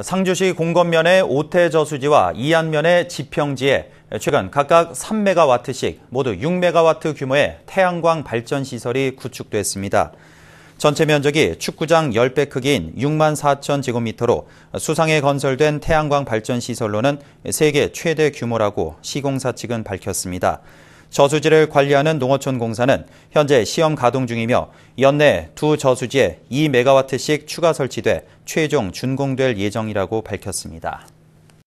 상주시 공건면의 오태 저수지와 이안면의 지평지에 최근 각각 3메가와트씩 모두 6메가와트 규모의 태양광 발전 시설이 구축됐습니다. 전체 면적이 축구장 10배 크기인 6만 4천 제곱미터로 수상에 건설된 태양광 발전 시설로는 세계 최대 규모라고 시공사 측은 밝혔습니다. 저수지를 관리하는 농어촌공사는 현재 시험 가동 중이며 연내 두 저수지에 2메가와트씩 추가 설치돼 최종 준공될 예정이라고 밝혔습니다.